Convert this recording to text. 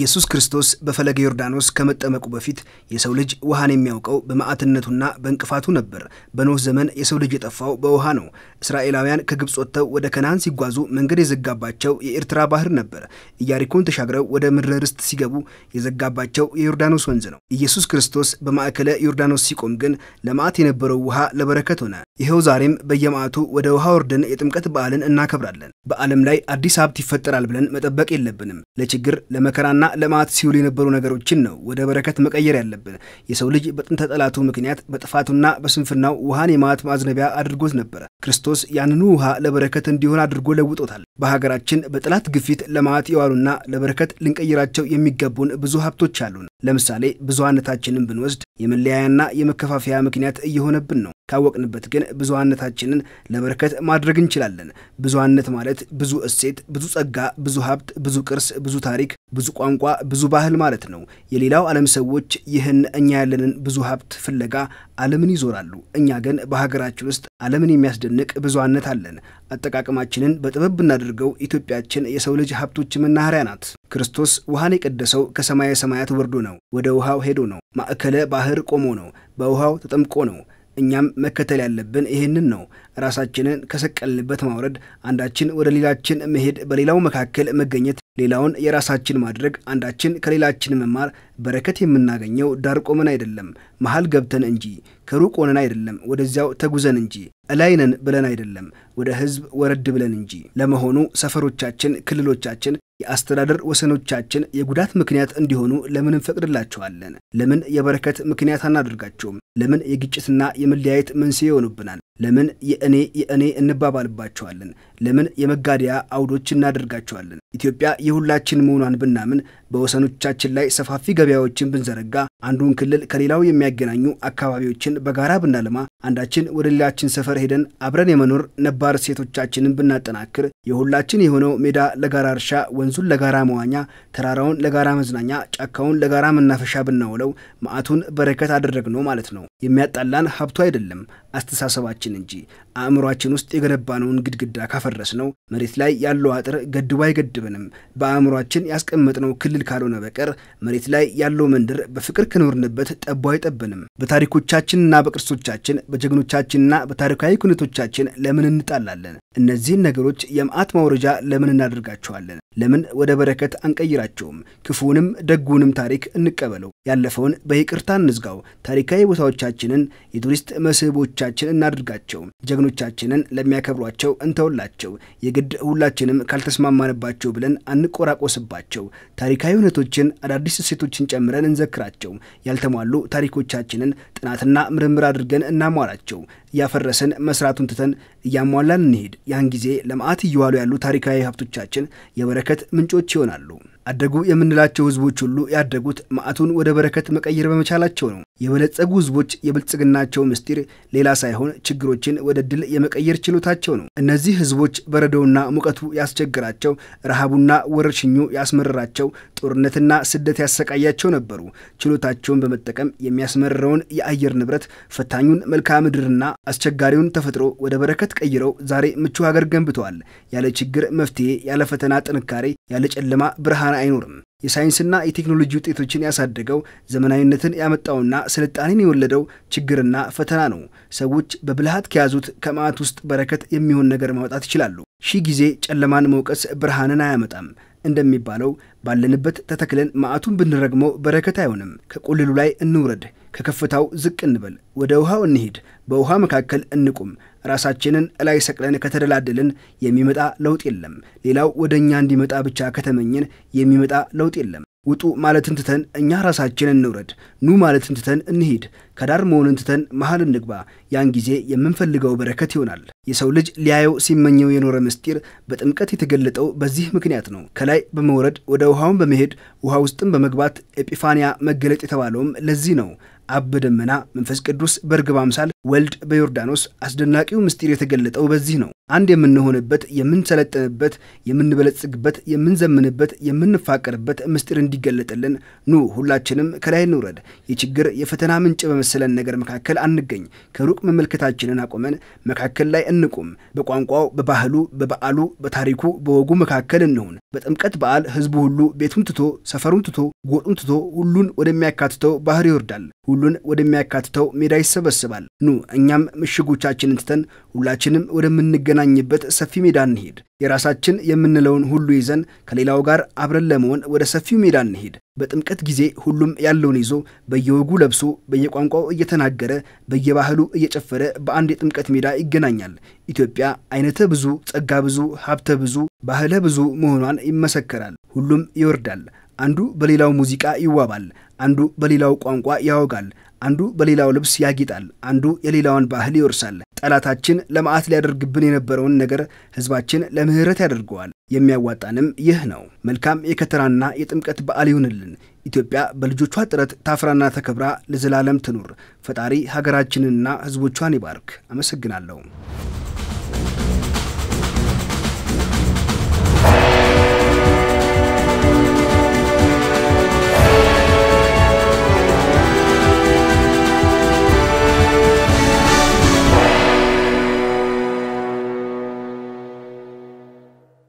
ኢየሱስ ክርስቶስ በፈለገ ዮርዳኖስ ከመጠመቁ በፊት የሰው ልጅ ውሃን የሚያውቀው በማዕትነቱና በእንቅፋቱ ነበር። በኖህ ዘመን የሰው ልጅ የጠፋው በውሃ ነው። እስራኤላውያን ከግብፅ ወጥተው ወደ ከናን ሲጓዙ መንገድ የዘጋባቸው የኤርትራ ባህር ነበር። ኢያሪኮን ተሻግረው ወደ ምድረ ርስት ሲገቡ የዘጋባቸው የዮርዳኖስ ወንዝ ነው። ኢየሱስ ክርስቶስ በማዕከለ ዮርዳኖስ ሲቆም ግን ለማዕት የነበረው ውሃ ለበረከት ሆነ። ይኸው ዛሬም በየማዕቱ ወደ ውሃ ወርደን የጥምቀት በዓልን እናከብራለን። በዓለም ላይ አዲስ ሀብት ይፈጠራል ብለን መጠበቅ የለብንም። ለችግር ለመከራና ለማት ሲውሉ የነበሩ ነገሮችን ነው ወደ በረከት መቀየር ያለብን። የሰው ልጅ በጥንተ ጠላቱ ምክንያት በጥፋቱና በስንፍናው ውሃን የማት ማዝነቢያ አድርጎት ነበረ። ክርስቶስ ያንኑ ውሃ ለበረከት እንዲሆን አድርጎ ለውጦታል። በሀገራችን በጥላት ግፊት ለማት የዋሉና ለበረከት ልንቀይራቸው የሚገቡን ብዙ ሀብቶች አሉን። ለምሳሌ ብዙሃነታችንን ብንወስድ የመለያያና የመከፋፈያ ምክንያት እየሆነብን ነው። ካወቅንበት ግን ብዙሃነታችንን ለበረከት ማድረግ እንችላለን። ብዙሀነት ማለት ብዙ እሴት፣ ብዙ ጸጋ፣ ብዙ ሀብት፣ ብዙ ቅርስ፣ ብዙ ታሪክ፣ ብዙ ቋንቋ፣ ብዙ ባህል ማለት ነው። የሌላው ዓለም ሰዎች ይህን እኛ ያለንን ብዙ ሀብት ፍለጋ ዓለምን ይዞራሉ። እኛ ግን በሀገራችን ውስጥ ዓለምን የሚያስደንቅ ብዙሀነት አለን። አጠቃቀማችንን በጥበብ ብናደርገው ኢትዮጵያችን የሰው ልጅ ሀብቶች መናኸሪያ ናት። ክርስቶስ ውሃን የቀደሰው ከሰማየ ሰማያት ወርዶ ነው። ወደ ውሃው ሄዶ ነው። ማዕከለ ባህር ቆሞ ነው። በውሃው ተጠምቆ ነው። እኛም መከተል ያለብን ይህንን ነው። ራሳችንን ከሰቀልንበት ማውረድ፣ አንዳችን ወደ ሌላችን መሄድ፣ በሌላው መካከል መገኘት ሌላውን የራሳችን ማድረግ፣ አንዳችን ከሌላችን መማር፣ በረከት የምናገኘው ዳር ቆመን አይደለም፣ መሀል ገብተን እንጂ፣ ከሩቅ ሆነን አይደለም፣ ወደዚያው ተጉዘን እንጂ፣ እላይነን ብለን አይደለም፣ ወደ ህዝብ ወረድ ብለን እንጂ። ለመሆኑ ሰፈሮቻችን፣ ክልሎቻችን፣ የአስተዳደር ወሰኖቻችን የጉዳት ምክንያት እንዲሆኑ ለምን እንፈቅድላቸዋለን? ለምን የበረከት ምክንያት አናደርጋቸውም? ለምን የግጭትና የመለያየት መንስኤ ይሆኑብናል? ለምን የእኔ የእኔ እንባባልባቸዋለን? ለምን የመጋደያ አውዶች እናደርጋቸዋለን? ኢትዮጵያ የሁላችን መሆኗን ብናምን፣ በወሰኖቻችን ላይ ሰፋፊ ገበያዎችን ብንዘረጋ፣ አንዱን ክልል ከሌላው የሚያገናኙ አካባቢዎችን በጋራ ብናለማ፣ አንዳችን ወደ ሌላችን ሰፈር ሄደን አብረን የመኖር ነባር ሴቶቻችንን ብናጠናክር፣ የሁላችን የሆነው ሜዳ ለጋራ እርሻ፣ ወንዙን ለጋራ መዋኛ፣ ተራራውን ለጋራ መዝናኛ፣ ጫካውን ለጋራ መናፈሻ ብናውለው፣ መዓቱን በረከት አደረግነው ማለት ነው። የሚያጣላን ሀብቱ አይደለም አስተሳሰባችን ራሳችን እንጂ አእምሯችን ውስጥ የገነባነውን ግድግዳ ካፈረስ ነው መሬት ላይ ያለው አጥር ገድቦ አይገድብንም። በአእምሯችን ያስቀመጥነው ክልል ካልሆነ በቀር መሬት ላይ ያለው መንደር በፍቅር ከኖርንበት ጠቦ አይጠብንም። በታሪኮቻችንና በቅርሶቻችን በጀግኖቻችንና በታሪካዊ ኩነቶቻችን ለምን እንጣላለን? እነዚህን ነገሮች የመዓት ማውረጃ ለምን እናደርጋቸዋለን? ለምን ወደ በረከት አንቀይራቸውም? ክፉንም ደጉንም ታሪክ እንቀበለው። ያለፈውን በይቅርታ እንዝጋው። ታሪካዊ ቦታዎቻችንን የቱሪስት መስህቦቻችን እናድርጋቸው። ጀግኖቻችንን ለሚያከብሯቸው እንተውላቸው። የግድ ሁላችንም ካልተስማማንባቸው ብለን አንቆራቆስባቸው። ታሪካዊ እውነቶችን፣ አዳዲስ እሴቶችን ጨምረን እንዘክራቸው። ያልተሟሉ ታሪኮቻችንን ጥናትና ምርምር አድርገን እናሟላቸው። እያፈረስን መስራቱን ትተን እያሟላን እንሄድ። ያን ጊዜ ለመዓት እየዋሉ ያሉ ታሪካዊ ሀብቶቻችን የበረከት ምንጮች ይሆናሉ። አደጉ የምንላቸው ህዝቦች ሁሉ ያደጉት ማዕቱን ወደ በረከት መቀየር በመቻላቸው ነው። የበለጸጉ ህዝቦች የብልጽግናቸው ምስጢር ሌላ ሳይሆን ችግሮችን ወደ ድል የመቀየር ችሎታቸው ነው። እነዚህ ህዝቦች በረዶውና ሙቀቱ ያስቸግራቸው፣ ረሃቡና ወረርሽኙ ያስመረራቸው፣ ጦርነትና ስደት ያሰቃያቸው ነበሩ። ችሎታቸውን በመጠቀም የሚያስመርረውን የአየር ንብረት፣ ፈታኙን መልክዓ ምድርና አስቸጋሪውን ተፈጥሮ ወደ በረከት ቀይረው ዛሬ ምቹ ሀገር ገንብተዋል። ያለ ችግር መፍትሄ፣ ያለ ፈተና ጥንካሬ፣ ያለ ጨለማ ብርሃን አይኖርም። የሳይንስና የቴክኖሎጂ ውጤቶችን ያሳደገው ዘመናዊነትን ያመጣውና ስልጣኔን የወለደው ችግርና ፈተና ነው። ሰዎች በብልሃት ከያዙት ከማዕት ውስጥ በረከት የሚሆን ነገር ማውጣት ይችላሉ። ሺህ ጊዜ ጨለማን መውቀስ ብርሃንን አያመጣም እንደሚባለው ባለንበት ተተክለን ማዕቱን ብንረግመው በረከት አይሆንም። ከቁልሉ ላይ እንውረድ፣ ከከፍታው ዝቅ እንበል፣ ወደ ውሃው እንሂድ፣ በውሃ መካከል እንቁም። ራሳችንን እላይ ሰቅለን ከተደላደልን የሚመጣ ለውጥ የለም። ሌላው ወደ እኛ እንዲመጣ ብቻ ከተመኘን የሚመጣ ለውጥ የለም። ውጡ ማለትን ትተን እኛ ራሳችንን እንውረድ። ኑ ማለትን ትተን እንሂድ። ከዳር መሆንን ትተን መሀል እንግባ። ያን ጊዜ የምንፈልገው በረከት ይሆናል። የሰው ልጅ ሊያየው ሲመኘው የኖረ ምስጢር በጥምቀት የተገለጠው በዚህ ምክንያት ነው። ከላይ በመውረድ ወደ ውሃውን በመሄድ ውሃ ውስጥም በመግባት ኤጲፋንያ መገለጥ የተባለውም ለዚህ ነው። አብ በደመና መንፈስ ቅዱስ በርግብ አምሳል ወልድ በዮርዳኖስ አስደናቂው ምስጢር የተገለጠው በዚህ ነው። አንድ የምንሆንበት፣ የምንሰለጥንበት፣ የምንበለጽግበት፣ የምንዘምንበት፣ የምንፋቀርበት ምስጢር እንዲገለጥልን ኑ ሁላችንም ከላይ እንውረድ። የችግር የፈተና ምንጭ በመሰለን ነገር መካከል አንገኝ። ከሩቅ መመልከታችንን አቁመን መካከል ላይ እንቁም። በቋንቋው፣ በባህሉ፣ በበዓሉ፣ በታሪኩ፣ በወጉ መካከል እንሁን። በጥምቀት በዓል ህዝቡ ሁሉ ቤቱን ትቶ፣ ሰፈሩን ትቶ፣ ጎጡን ትቶ ሁሉን ወደሚያካትተው ባህር ይወርዳል። ሁሉን ወደሚያካትተው ሜዳ ይሰበስባል። ኑ እኛም ምሽጎቻችንን ትተን ሁላችንም ወደምንገናኝበት ሰፊ ሜዳ እንሄድ። የራሳችን የምንለውን ሁሉ ይዘን ከሌላው ጋር አብረን ለመሆን ወደ ሰፊው ሜዳ እንሄድ። በጥምቀት ጊዜ ሁሉም ያለውን ይዞ በየወጉ ለብሶ በየቋንቋው እየተናገረ በየባህሉ እየጨፈረ በአንድ የጥምቀት ሜዳ ይገናኛል። ኢትዮጵያ አይነተ ብዙ፣ ጸጋ ብዙ፣ ሀብተ ብዙ፣ ባህለ ብዙ መሆኗን ይመሰከራል። ሁሉም ይወርዳል። አንዱ በሌላው ሙዚቃ ይዋባል። አንዱ በሌላው ቋንቋ ያወጋል። አንዱ በሌላው ልብስ ያጌጣል። አንዱ የሌላውን ባህል ይወርሳል። ጠላታችን ለመዓት ሊያደርግብን የነበረውን ነገር ህዝባችን ለምህረት ያደርገዋል። የሚያዋጣንም ይህ ነው። መልካም የከተራና የጥምቀት በዓል ይሁንልን። ኢትዮጵያ በልጆቿ ጥረት ታፍራና ተከብራ ለዘላለም ትኑር። ፈጣሪ ሀገራችንንና ህዝቦቿን ይባርክ። አመሰግናለሁ።